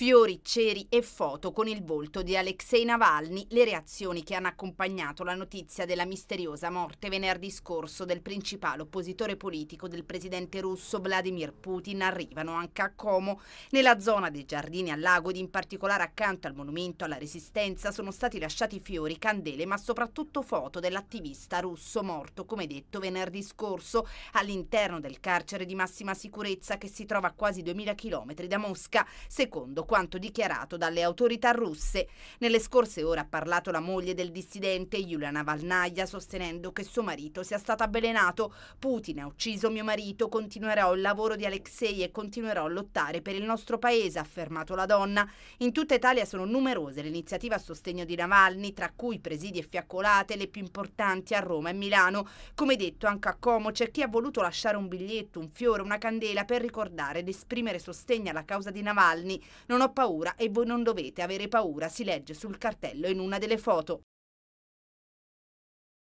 Fiori, ceri e foto con il volto di Alexei Navalny, le reazioni che hanno accompagnato la notizia della misteriosa morte venerdì scorso del principale oppositore politico del presidente russo Vladimir Putin arrivano anche a Como. Nella zona dei giardini al lago ed in particolare accanto al monumento alla resistenza sono stati lasciati fiori, candele ma soprattutto foto dell'attivista russo morto, come detto, venerdì scorso all'interno del carcere di massima sicurezza che si trova a quasi 2000 km da Mosca, secondo quanto dichiarato dalle autorità russe. Nelle scorse ore ha parlato la moglie del dissidente Yulia Valnaglia sostenendo che suo marito sia stato avvelenato. Putin ha ucciso mio marito, continuerò il lavoro di Alexei e continuerò a lottare per il nostro paese, ha affermato la donna. In tutta Italia sono numerose le iniziative a sostegno di Navalny, tra cui presidi e fiaccolate, le più importanti a Roma e Milano. Come detto, anche a Como c'è chi ha voluto lasciare un biglietto, un fiore, una candela per ricordare ed esprimere sostegno alla causa di Navalny. Non non ho paura e voi non dovete avere paura, si legge sul cartello in una delle foto.